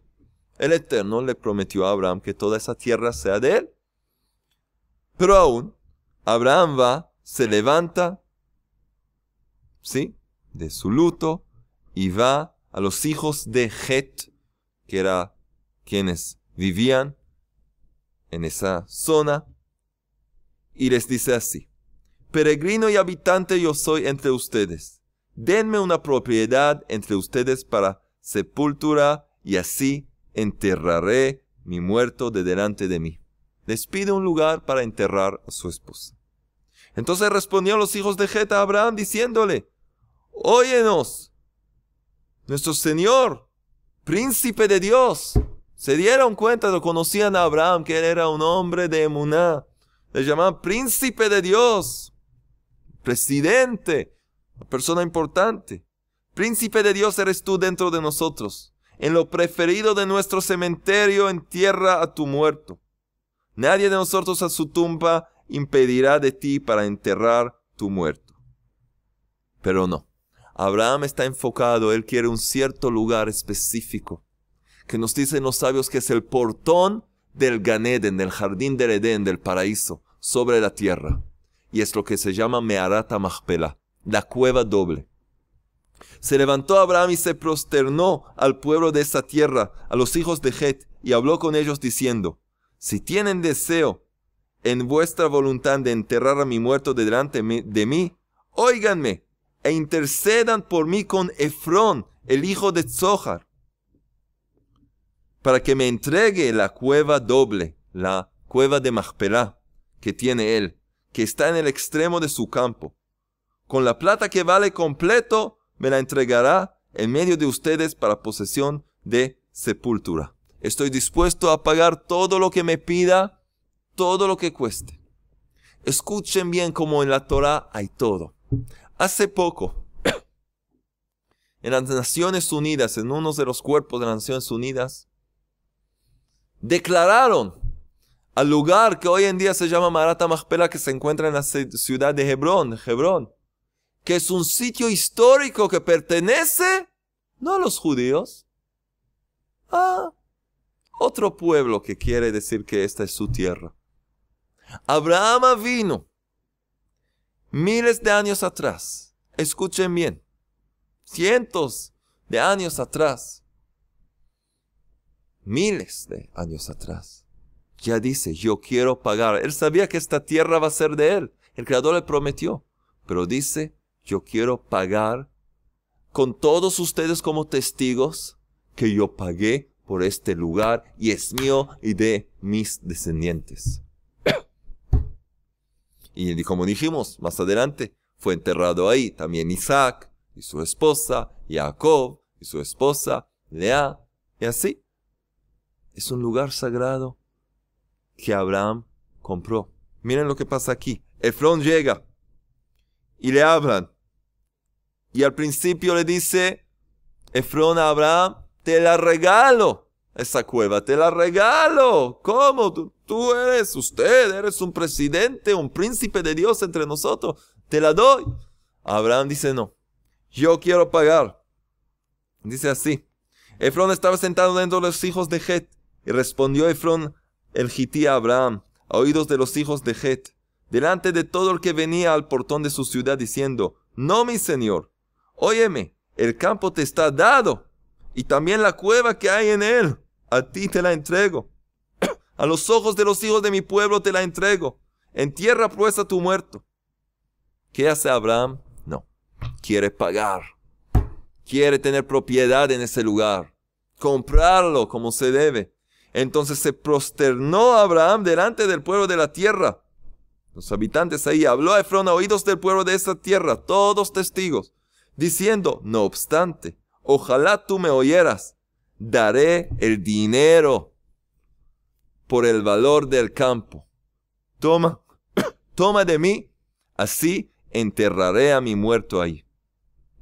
el Eterno le prometió a Abraham que toda esa tierra sea de él. Pero aún, Abraham va, se levanta, ¿sí? De su luto y va a los hijos de Het, que era quienes vivían en esa zona, y les dice así, peregrino y habitante yo soy entre ustedes, denme una propiedad entre ustedes para sepultura y así enterraré mi muerto de delante de mí. Les pide un lugar para enterrar a su esposa. Entonces respondió los hijos de Geta a Abraham diciéndole, Óyenos, nuestro Señor, príncipe de Dios. Se dieron cuenta, lo conocían a Abraham, que él era un hombre de Emuná. Le llamaban príncipe de Dios, presidente, una persona importante. Príncipe de Dios eres tú dentro de nosotros en lo preferido de nuestro cementerio entierra a tu muerto. Nadie de nosotros a su tumba impedirá de ti para enterrar tu muerto. Pero no, Abraham está enfocado, él quiere un cierto lugar específico, que nos dicen los sabios que es el portón del Ganeden, del jardín del Edén, del paraíso, sobre la tierra. Y es lo que se llama Meharata Machpelah, la cueva doble. Se levantó Abraham y se prosternó al pueblo de esa tierra, a los hijos de Het, y habló con ellos diciendo, Si tienen deseo en vuestra voluntad de enterrar a mi muerto delante de mí, óiganme e intercedan por mí con Efrón, el hijo de Zohar, para que me entregue la cueva doble, la cueva de Machpelah, que tiene él, que está en el extremo de su campo. Con la plata que vale completo, me la entregará en medio de ustedes para posesión de sepultura. Estoy dispuesto a pagar todo lo que me pida, todo lo que cueste. Escuchen bien como en la Torah hay todo. Hace poco, en las Naciones Unidas, en uno de los cuerpos de las Naciones Unidas, declararon al lugar que hoy en día se llama Maratha Mahpela, que se encuentra en la ciudad de Hebrón, Hebrón, que es un sitio histórico que pertenece no a los judíos, a otro pueblo que quiere decir que esta es su tierra. Abraham vino miles de años atrás. Escuchen bien, cientos de años atrás, miles de años atrás. Ya dice, yo quiero pagar. Él sabía que esta tierra va a ser de él. El Creador le prometió. Pero dice, yo quiero pagar con todos ustedes como testigos que yo pagué por este lugar y es mío y de mis descendientes. y como dijimos más adelante, fue enterrado ahí también Isaac y su esposa, Jacob y su esposa, Lea, y así. Es un lugar sagrado que Abraham compró. Miren lo que pasa aquí. Efrón llega y le hablan. Y al principio le dice Efrón a Abraham, te la regalo, esa cueva, te la regalo. ¿Cómo? Tú, eres, usted, eres un presidente, un príncipe de Dios entre nosotros. Te la doy. Abraham dice, no, yo quiero pagar. Dice así. Efrón estaba sentado dentro de los hijos de Het. Y respondió Efrón el Gití a Abraham, a oídos de los hijos de Het, delante de todo el que venía al portón de su ciudad, diciendo, No, mi señor, óyeme, el campo te está dado y también la cueva que hay en él. A ti te la entrego. A los ojos de los hijos de mi pueblo te la entrego. En tierra pues tu muerto. ¿Qué hace Abraham? No. Quiere pagar. Quiere tener propiedad en ese lugar. Comprarlo como se debe. Entonces se prosternó Abraham delante del pueblo de la tierra. Los habitantes ahí habló a Efrón a oídos del pueblo de esa tierra, todos testigos diciendo, no obstante, ojalá tú me oyeras, daré el dinero por el valor del campo. Toma, toma de mí, así enterraré a mi muerto ahí.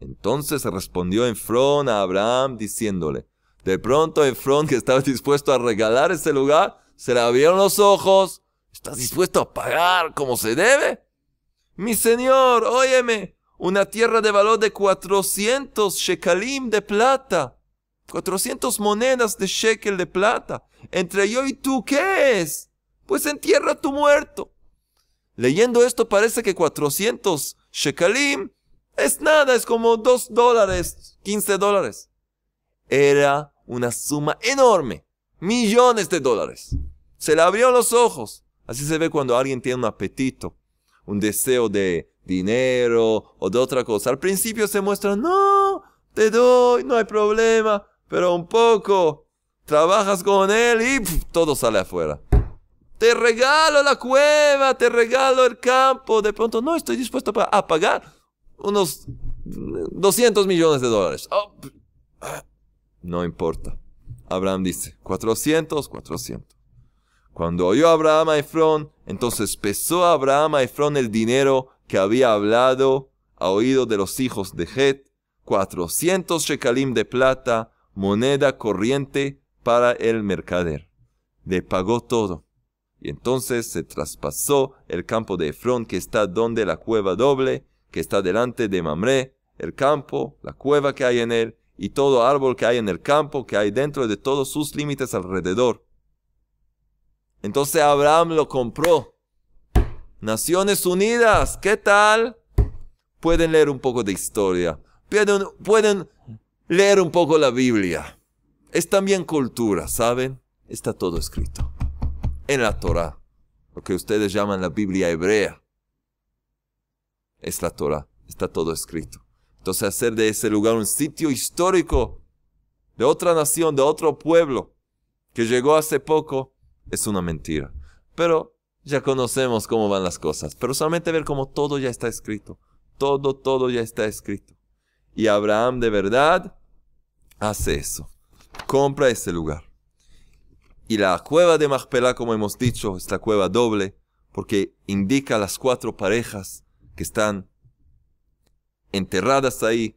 Entonces respondió Efrón a Abraham diciéndole, de pronto Efrón que estaba dispuesto a regalar ese lugar, se le abrieron los ojos, ¿estás dispuesto a pagar como se debe? Mi señor, óyeme, una tierra de valor de 400 shekalim de plata. 400 monedas de shekel de plata. Entre yo y tú, ¿qué es? Pues entierra a tu muerto. Leyendo esto parece que 400 shekalim es nada, es como 2 dólares, 15 dólares. Era una suma enorme, millones de dólares. Se le abrieron los ojos. Así se ve cuando alguien tiene un apetito, un deseo de dinero o de otra cosa. Al principio se muestra, no, te doy, no hay problema, pero un poco. Trabajas con él y todo sale afuera. Te regalo la cueva, te regalo el campo. De pronto, no, estoy dispuesto a pagar unos 200 mm, millones de dólares. Oh, no importa. Abraham dice, 400, 400. Cuando oyó Abraham a Efrón, entonces pesó a Abraham a Efrón el dinero que había hablado a oído de los hijos de Het, 400 shekalim de plata, moneda corriente para el mercader. Le pagó todo. Y entonces se traspasó el campo de Efrón que está donde la cueva doble, que está delante de Mamré, el campo, la cueva que hay en él, y todo árbol que hay en el campo, que hay dentro de todos sus límites alrededor. Entonces Abraham lo compró Naciones Unidas, ¿qué tal? Pueden leer un poco de historia, pueden, pueden leer un poco la Biblia. Es también cultura, ¿saben? Está todo escrito en la Torah, lo que ustedes llaman la Biblia hebrea. Es la Torah, está todo escrito. Entonces hacer de ese lugar un sitio histórico de otra nación, de otro pueblo, que llegó hace poco, es una mentira. Pero ya conocemos cómo van las cosas, pero solamente ver cómo todo ya está escrito. Todo, todo ya está escrito. Y Abraham de verdad hace eso. Compra ese lugar. Y la cueva de Machpelah, como hemos dicho, es la cueva doble, porque indica las cuatro parejas que están enterradas ahí.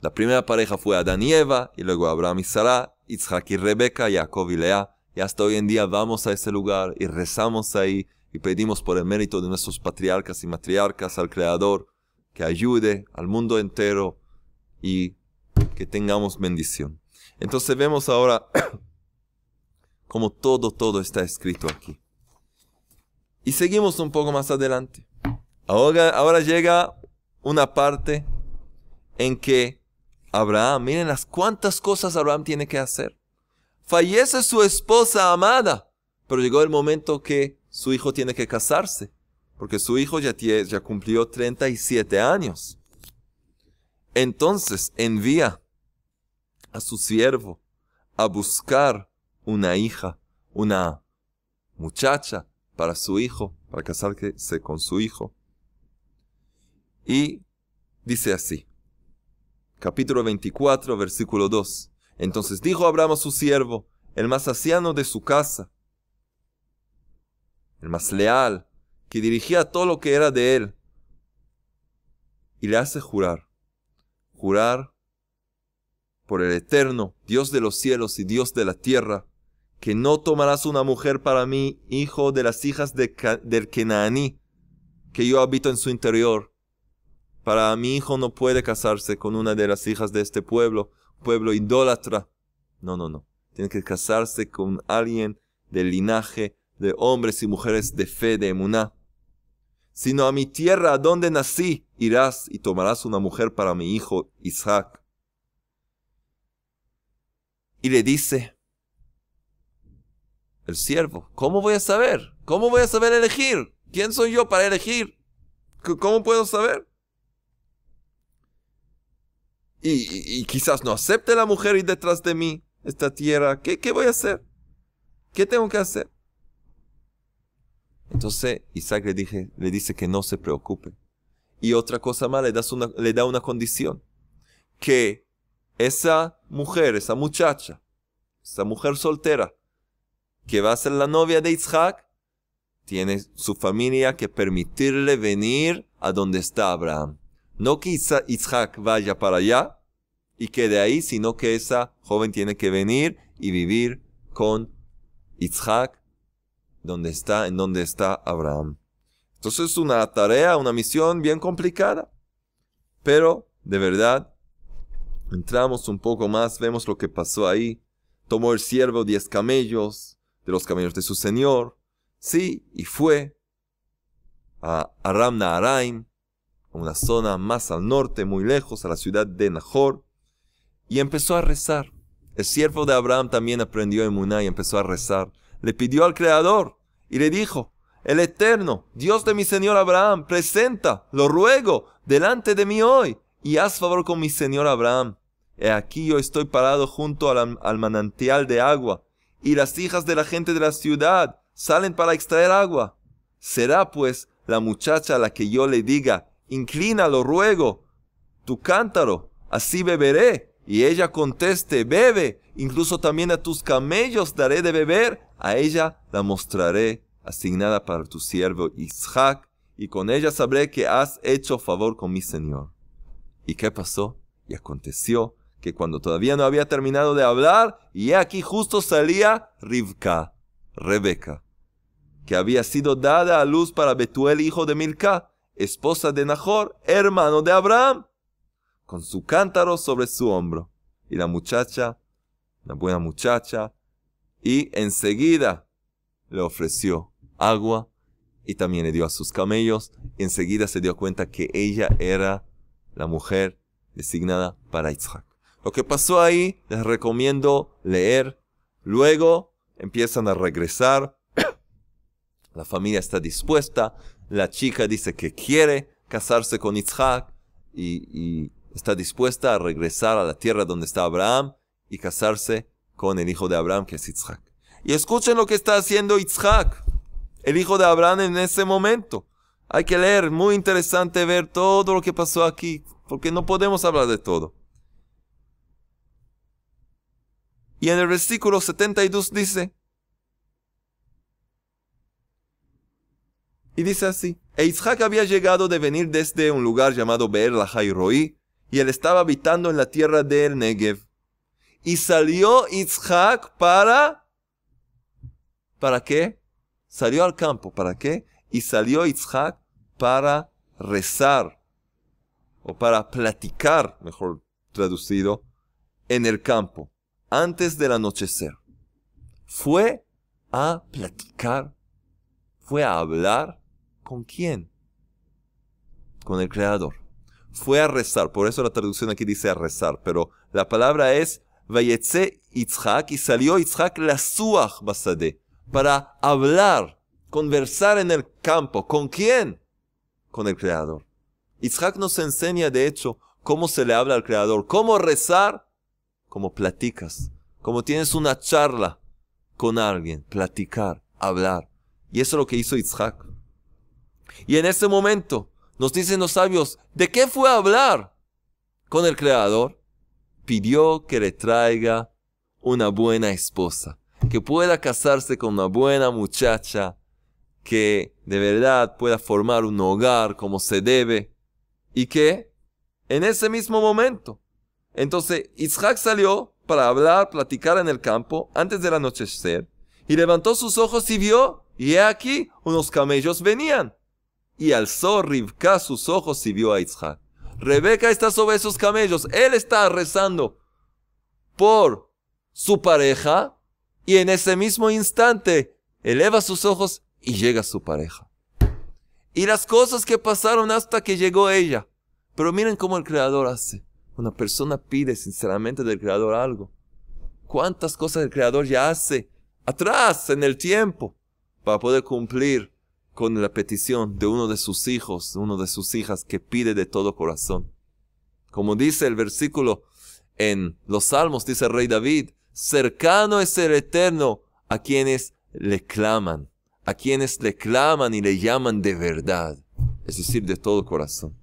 La primera pareja fue Adán y Eva, y luego Abraham y Sarah, Isaac y Rebeca, Jacob y Lea. Y hasta hoy en día vamos a ese lugar y rezamos ahí y pedimos por el mérito de nuestros patriarcas y matriarcas al Creador que ayude al mundo entero y que tengamos bendición. Entonces vemos ahora como todo, todo está escrito aquí. Y seguimos un poco más adelante. Ahora, ahora llega una parte en que Abraham, miren las cuantas cosas Abraham tiene que hacer. Fallece su esposa amada, pero llegó el momento que su hijo tiene que casarse, porque su hijo ya, tiene, ya cumplió 37 años. Entonces envía a su siervo a buscar una hija, una muchacha para su hijo, para casarse con su hijo. Y dice así, capítulo 24, versículo 2. Entonces dijo Abraham a su siervo, el más anciano de su casa, el más leal, que dirigía todo lo que era de él. Y le hace jurar, jurar por el eterno, Dios de los cielos y Dios de la tierra, que no tomarás una mujer para mí, hijo de las hijas del Kenaní, que yo habito en su interior. Para mi hijo no puede casarse con una de las hijas de este pueblo, pueblo idólatra. No, no, no. Tiene que casarse con alguien del linaje de hombres y mujeres de fe, de emuná. Sino a mi tierra, donde nací, irás y tomarás una mujer para mi hijo Isaac. Y le dice el siervo, ¿cómo voy a saber? ¿Cómo voy a saber elegir? ¿Quién soy yo para elegir? ¿Cómo puedo saber? Y, quizás no acepte la mujer y detrás de mí esta tierra. ¿Qué voy a hacer? ¿Qué tengo que hacer? Entonces Isaac le, dije, le dice que no se preocupe. Y otra cosa más, le, le da una condición. Que esa mujer, esa muchacha, esa mujer soltera, que va a ser la novia de Isaac, tiene su familia que permitirle venir a donde está Abraham. No que Isaac vaya para allá y quede ahí, sino que esa joven tiene que venir y vivir con Isaac donde está, en donde está Abraham. Entonces es una tarea, una misión bien complicada. Pero, de verdad, entramos un poco más, vemos lo que pasó ahí. Tomó el siervo diez camellos de los camellos de su señor. Sí, y fue a Aram Naharaim, una zona más al norte, muy lejos, a la ciudad de Nahor, y empezó a rezar. El siervo de Abraham también aprendió en Muná y empezó a rezar. Le pidió al Creador y le dijo, el Eterno, Dios de mi Señor Abraham, presenta, lo ruego, delante de mí hoy, y haz favor con mi Señor Abraham. He aquí yo estoy parado junto al, manantial de agua, y las hijas de la gente de la ciudad salen para extraer agua. Será pues la muchacha a la que yo le diga, inclina, lo ruego, tu cántaro, así beberé. Y ella conteste, bebe, incluso también a tus camellos daré de beber, a ella la mostraré asignada para tu siervo Isaac, y con ella sabré que has hecho favor con mi señor. ¿Y qué pasó? Y aconteció que cuando todavía no había terminado de hablar, y aquí justo salía Rivka, Rebeca, que había sido dada a luz para Betuel, hijo de Milka, esposa de Nahor, hermano de Abraham, con su cántaro sobre su hombro. Y la muchacha, la buena muchacha, y enseguida le ofreció agua y también le dio a sus camellos. Enseguida se dio cuenta que ella era la mujer designada para Isaac. Lo que pasó ahí les recomiendo leer. Luego empiezan a regresar. la familia está dispuesta. La chica dice que quiere casarse con Isaac y, está dispuesta a regresar a la tierra donde está Abraham y casarse con el hijo de Abraham, que es Isaac. Y escuchen lo que está haciendo Isaac, el hijo de Abraham en ese momento. Hay que leer, muy interesante ver todo lo que pasó aquí, porque no podemos hablar de todo. Y en el versículo 72 dice, y dice así, e Isaac había llegado de venir desde un lugar llamado Beer y él estaba habitando en la tierra del Negev. Y salió Isaac para... ¿Para qué? Salió al campo. ¿Para qué? Y salió Isaac para rezar. O para platicar, mejor traducido, en el campo. Antes del anochecer. Fue a platicar. Fue a hablar. ¿Con quién? Con el Creador. Fue a rezar. Por eso la traducción aquí dice a rezar. Pero la palabra es y salió Yitzhak Lasuach para hablar, conversar en el campo. ¿Con quién? Con el Creador. Isaac nos enseña, de hecho, cómo se le habla al Creador, cómo rezar, cómo platicas, cómo tienes una charla con alguien, platicar, hablar. Y eso es lo que hizo Isaac. Y en ese momento nos dicen los sabios, ¿de qué fue a hablar con el Creador? pidió que le traiga una buena esposa, que pueda casarse con una buena muchacha, que de verdad pueda formar un hogar como se debe y que en ese mismo momento. Entonces Isaac salió para hablar, platicar en el campo antes del anochecer y levantó sus ojos y vio, y he aquí, unos camellos venían. Y alzó Rivka sus ojos y vio a Isaac. Rebeca está sobre esos camellos. Él está rezando por su pareja y en ese mismo instante eleva sus ojos y llega su pareja. Y las cosas que pasaron hasta que llegó ella. Pero miren cómo el Creador hace. Una persona pide sinceramente del Creador algo. ¿Cuántas cosas el Creador ya hace atrás en el tiempo para poder cumplir con la petición de uno de sus hijos, uno de sus hijas que pide de todo corazón. Como dice el versículo en los Salmos, dice el rey David, cercano es el Eterno a quienes le claman, a quienes le claman y le llaman de verdad, es decir, de todo corazón.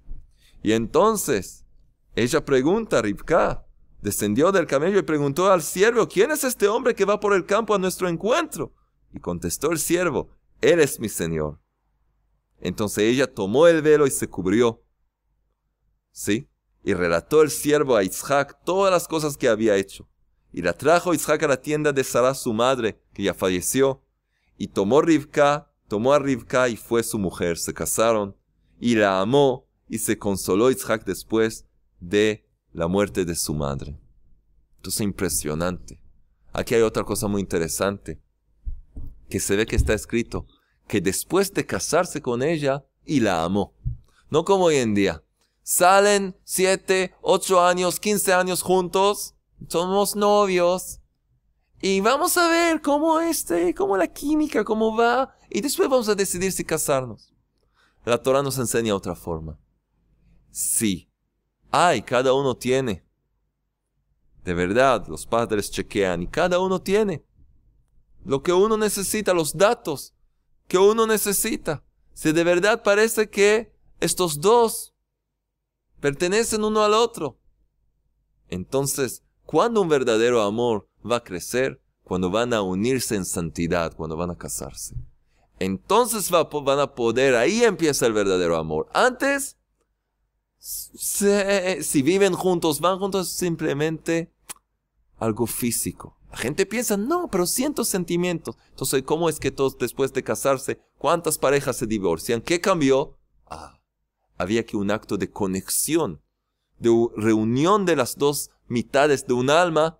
Y entonces, ella pregunta a Ribka, descendió del camello y preguntó al siervo, ¿quién es este hombre que va por el campo a nuestro encuentro? Y contestó el siervo, Él es mi Señor. Entonces ella tomó el velo y se cubrió. ¿Sí? Y relató el siervo a Isaac todas las cosas que había hecho. Y la trajo Isaac a la tienda de Sarah, su madre, que ya falleció. Y tomó Rivka, tomó a Rivka y fue su mujer. Se casaron. Y la amó y se consoló Isaac después de la muerte de su madre. Entonces impresionante. Aquí hay otra cosa muy interesante que se ve que está escrito que después de casarse con ella y la amó. No como hoy en día. Salen siete, ocho años, 15 años juntos, somos novios y vamos a ver cómo este, cómo la química, cómo va y después vamos a decidir si casarnos. La Torah nos enseña otra forma. Sí, hay, cada uno tiene. De verdad, los padres chequean y cada uno tiene lo que uno necesita, los datos que uno necesita. Si de verdad parece que estos dos pertenecen uno al otro. Entonces, cuando un verdadero amor va a crecer? Cuando van a unirse en santidad, cuando van a casarse. Entonces va, van a poder, ahí empieza el verdadero amor. Antes, si viven juntos, van juntos simplemente algo físico gente piensa, no, pero siento sentimientos. Entonces, ¿cómo es que todos después de casarse, cuántas parejas se divorcian? ¿Qué cambió? Ah, había que un acto de conexión, de reunión de las dos mitades de un alma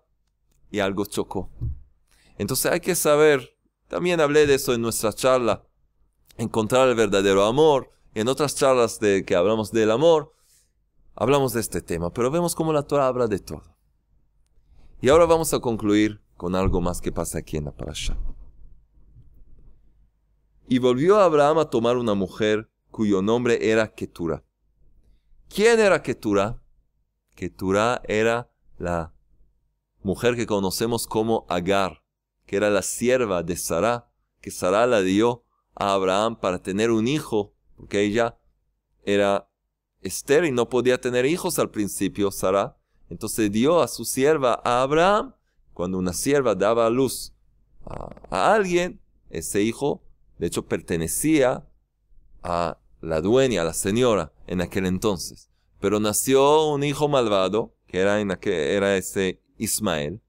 y algo chocó. Entonces hay que saber, también hablé de eso en nuestra charla, encontrar el verdadero amor, en otras charlas de que hablamos del amor, hablamos de este tema, pero vemos cómo la Torah habla de todo. Y ahora vamos a concluir con algo más que pasa aquí en la parasha. Y volvió Abraham a tomar una mujer cuyo nombre era Ketura. ¿Quién era Ketura? Ketura era la mujer que conocemos como Agar, que era la sierva de Sara, que Sara la dio a Abraham para tener un hijo, porque ella era estéril y no podía tener hijos al principio, Sara. Entonces dio a su sierva a Abraham cuando una sierva daba a luz a, alguien, ese hijo, de hecho, pertenecía a la dueña, a la señora, en aquel entonces. Pero nació un hijo malvado, que era, era ese Ismael,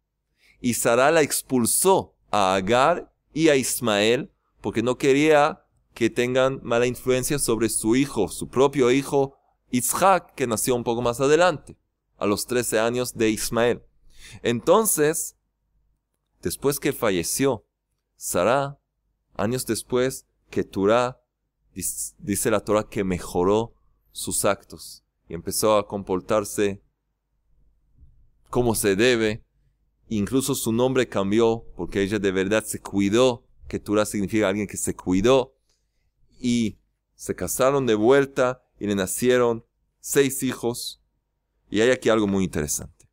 y Sara la expulsó a Agar y a Ismael porque no quería que tengan mala influencia sobre su hijo, su propio hijo Isaac, que nació un poco más adelante, a los 13 años de Ismael. Entonces, después que falleció. Sara, años después que Turá, dice la Torah que mejoró sus actos y empezó a comportarse como se debe. Incluso su nombre cambió porque ella de verdad se cuidó, que significa alguien que se cuidó. Y se casaron de vuelta y le nacieron seis hijos. Y hay aquí algo muy interesante.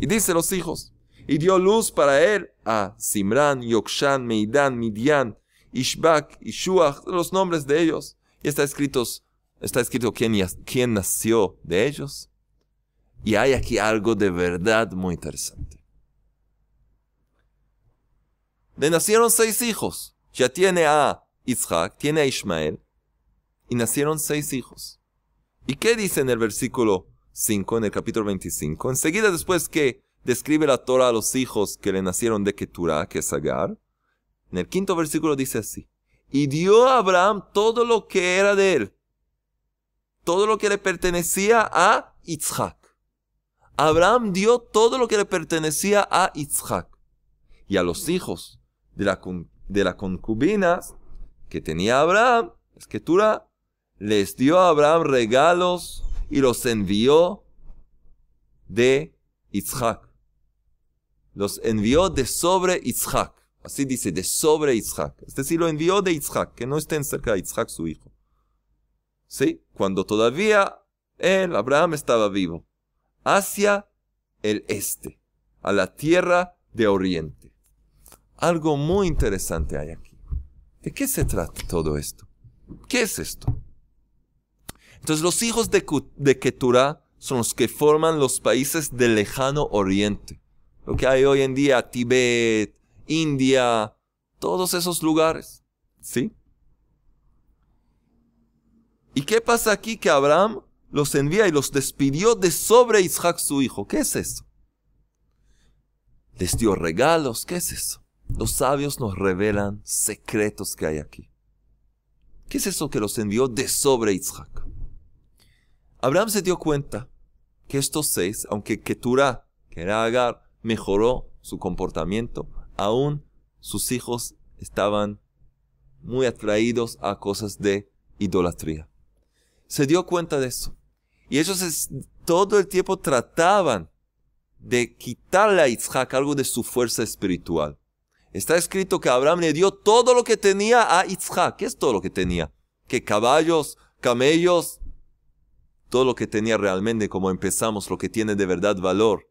Y dice los hijos, y dio luz para él a Simran, Yokshan, Meidán, Midian, Ishbak, Ishuach, los nombres de ellos. Y está, escritos, está escrito quién, nació de ellos. Y hay aquí algo de verdad muy interesante. Le nacieron seis hijos. Ya tiene a Isaac, tiene a Ismael. Y nacieron seis hijos. ¿Y qué dice en el versículo 5, en el capítulo 25? Enseguida después que describe la Torah a los hijos que le nacieron de Keturah, que es Agar. En el quinto versículo dice así, y dio a Abraham todo lo que era de él, todo lo que le pertenecía a Isaac. Abraham dio todo lo que le pertenecía a Isaac y a los hijos de la, de concubina que tenía Abraham, es les dio a Abraham regalos y los envió de Isaac los envió de sobre Isaac. Así dice, de sobre Isaac. Es este decir, lo envió de Isaac, que no estén cerca de Isaac su hijo. ¿Sí? Cuando todavía él, Abraham, estaba vivo. Hacia el este, a la tierra de Oriente. Algo muy interesante hay aquí. ¿De qué se trata todo esto? ¿Qué es esto? Entonces los hijos de, de Keturah son los que forman los países del lejano Oriente lo que hay hoy en día, Tibet, India, todos esos lugares. ¿Sí? ¿Y qué pasa aquí que Abraham los envía y los despidió de sobre Isaac su hijo? ¿Qué es eso? Les dio regalos, ¿qué es eso? Los sabios nos revelan secretos que hay aquí. ¿Qué es eso que los envió de sobre Isaac? Abraham se dio cuenta que estos seis, aunque Keturah, que era Agar, mejoró su comportamiento, aún sus hijos estaban muy atraídos a cosas de idolatría. Se dio cuenta de eso. Y ellos todo el tiempo trataban de quitarle a Isaac algo de su fuerza espiritual. Está escrito que Abraham le dio todo lo que tenía a Isaac. ¿Qué es todo lo que tenía? Que caballos, camellos, todo lo que tenía realmente, como empezamos, lo que tiene de verdad valor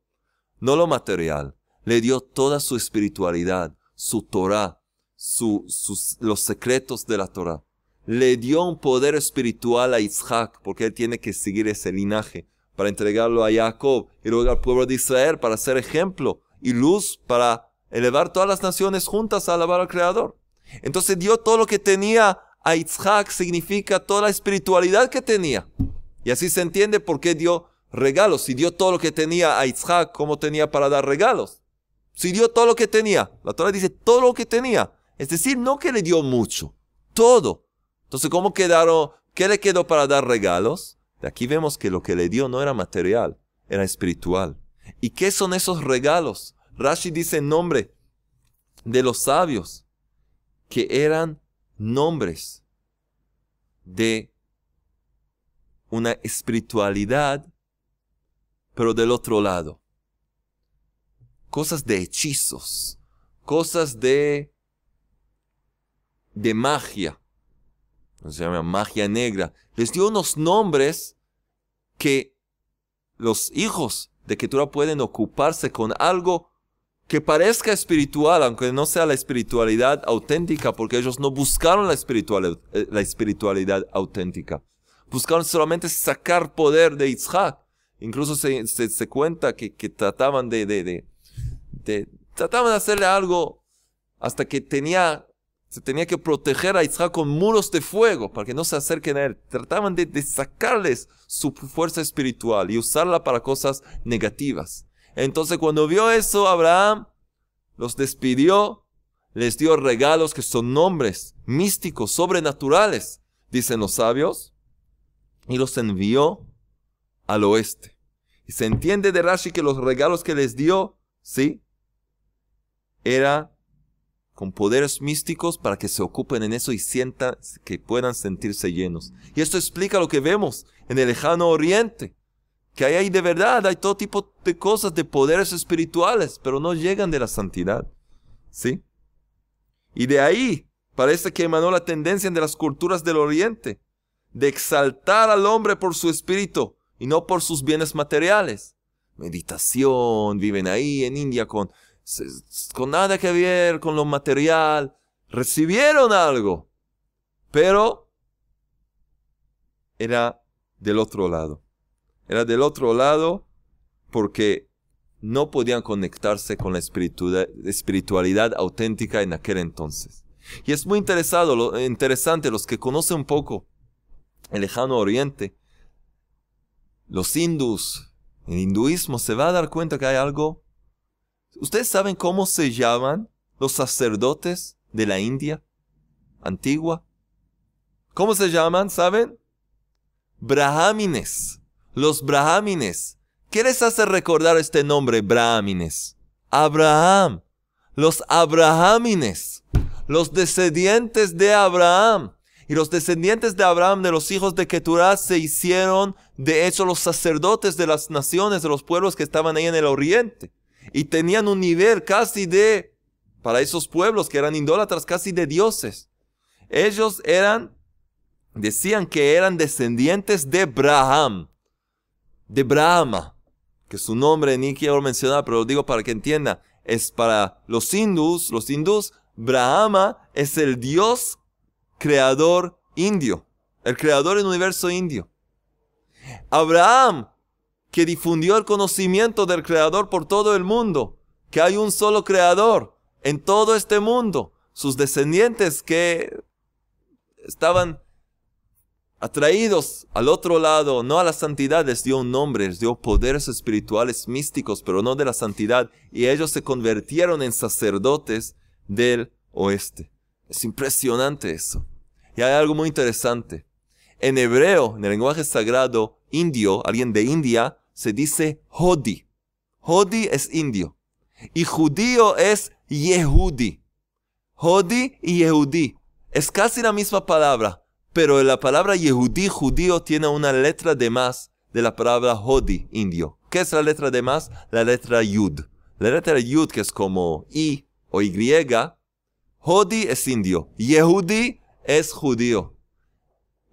no lo material. Le dio toda su espiritualidad, su Torah, sus, los secretos de la Torah. Le dio un poder espiritual a Isaac, porque él tiene que seguir ese linaje, para entregarlo a Jacob y luego al pueblo de Israel, para ser ejemplo y luz para elevar todas las naciones juntas a alabar al Creador. Entonces dio todo lo que tenía a Isaac, significa toda la espiritualidad que tenía. Y así se entiende por qué dio regalos. Si dio todo lo que tenía a Isaac, ¿cómo tenía para dar regalos? Si dio todo lo que tenía. La Torah dice todo lo que tenía. Es decir, no que le dio mucho, todo. Entonces, ¿cómo quedaron? ¿Qué le quedó para dar regalos? De aquí vemos que lo que le dio no era material, era espiritual. ¿Y qué son esos regalos? Rashi dice en nombre de los sabios, que eran nombres de una espiritualidad pero del otro lado. Cosas de hechizos, cosas de, de magia, se llama magia negra. Les dio unos nombres que los hijos de Ketura pueden ocuparse con algo que parezca espiritual, aunque no sea la espiritualidad auténtica, porque ellos no buscaron la, eh, la espiritualidad auténtica. Buscaron solamente sacar poder de Isaac. Incluso se, se, cuenta que, que trataban de, de, de, de, trataban de hacerle algo hasta que tenía, se tenía que proteger a Isaac con muros de fuego para que no se acerquen a él. Trataban de, de sacarles su fuerza espiritual y usarla para cosas negativas. Entonces cuando vio eso, Abraham los despidió, les dio regalos que son nombres místicos, sobrenaturales, dicen los sabios, y los envió al oeste. Y se entiende de Rashi que los regalos que les dio, ¿sí? Era con poderes místicos para que se ocupen en eso y sientan que puedan sentirse llenos. Y esto explica lo que vemos en el lejano oriente, que ahí hay de verdad, hay todo tipo de cosas, de poderes espirituales, pero no llegan de la santidad. ¿Sí? Y de ahí parece que emanó la tendencia de las culturas del oriente, de exaltar al hombre por su espíritu y no por sus bienes materiales. Meditación, viven ahí en India con, con nada que ver con lo material. Recibieron algo, pero era del otro lado. Era del otro lado porque no podían conectarse con la espiritualidad auténtica en aquel entonces. Y es muy interesado, interesante los que conocen un poco el lejano oriente, los hindus, el hinduismo, se va a dar cuenta que hay algo. ¿Ustedes saben cómo se llaman los sacerdotes de la India antigua? ¿Cómo se llaman? ¿Saben? Brahmines. Los brahmines. ¿Qué les hace recordar este nombre, brahmines? Abraham. Los abrahamines. Los descendientes de Abraham. Y los descendientes de Abraham, de los hijos de Keturah, se hicieron, de hecho, los sacerdotes de las naciones, de los pueblos que estaban ahí en el oriente. Y tenían un nivel casi de, para esos pueblos que eran indólatras, casi de dioses. Ellos eran, decían que eran descendientes de Abraham, de Brahma, que su nombre ni quiero mencionar, pero lo digo para que entienda, es para los hindús, los hindús, Brahma es el dios creador indio, el creador del universo indio. Abraham, que difundió el conocimiento del creador por todo el mundo, que hay un solo creador en todo este mundo, sus descendientes que estaban atraídos al otro lado, no a la santidad, les dio un nombre, les dio poderes espirituales místicos, pero no de la santidad, y ellos se convirtieron en sacerdotes del oeste. Es impresionante eso. Y hay algo muy interesante. En hebreo, en el lenguaje sagrado indio, alguien de India, se dice Hodi. Hodi es indio. Y judío es Yehudi. Hodi y Yehudi. Es casi la misma palabra, pero la palabra Yehudi, judío, tiene una letra de más de la palabra Hodi, indio. ¿Qué es la letra de más? La letra Yud. La letra Yud, que es como I o Y, Jodi es indio, Yehudi es judío.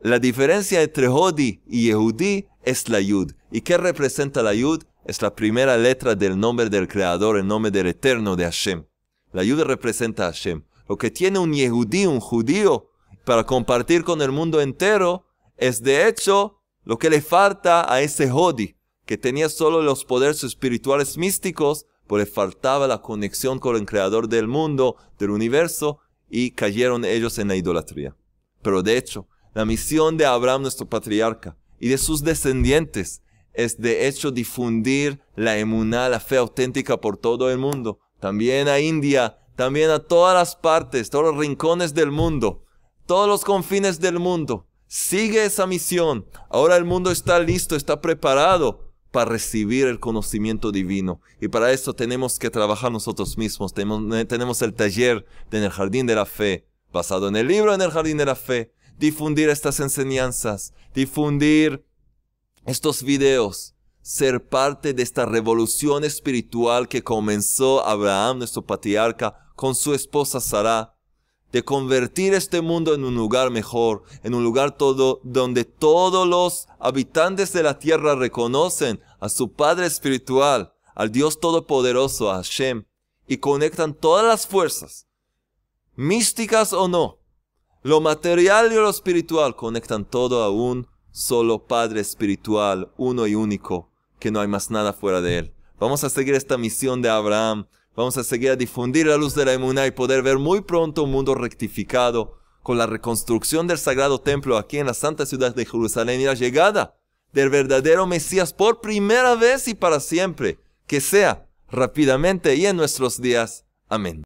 La diferencia entre Jodi y Yehudi es la Yud. ¿Y qué representa la Yud? Es la primera letra del nombre del Creador, el nombre del Eterno de Hashem. La Yud representa Hashem. Lo que tiene un Yehudi, un judío, para compartir con el mundo entero, es de hecho lo que le falta a ese Jodi, que tenía solo los poderes espirituales místicos, porque faltaba la conexión con el creador del mundo, del universo, y cayeron ellos en la idolatría. Pero de hecho, la misión de Abraham, nuestro patriarca, y de sus descendientes, es de hecho difundir la emuná, la fe auténtica por todo el mundo, también a India, también a todas las partes, todos los rincones del mundo, todos los confines del mundo. Sigue esa misión. Ahora el mundo está listo, está preparado para recibir el conocimiento divino. Y para eso tenemos que trabajar nosotros mismos. Tenemos, eh, tenemos el taller de en el jardín de la fe, basado en el libro en el jardín de la fe. Difundir estas enseñanzas, difundir estos videos, ser parte de esta revolución espiritual que comenzó Abraham, nuestro patriarca, con su esposa Sarah de convertir este mundo en un lugar mejor, en un lugar todo donde todos los habitantes de la tierra reconocen a su Padre espiritual, al Dios Todopoderoso, a Hashem, y conectan todas las fuerzas, místicas o no, lo material y lo espiritual, conectan todo a un solo Padre espiritual, uno y único, que no hay más nada fuera de él. Vamos a seguir esta misión de Abraham Vamos a seguir a difundir la luz de la emuná y poder ver muy pronto un mundo rectificado con la reconstrucción del sagrado templo aquí en la santa ciudad de Jerusalén y la llegada del verdadero Mesías por primera vez y para siempre, que sea rápidamente y en nuestros días. Amén.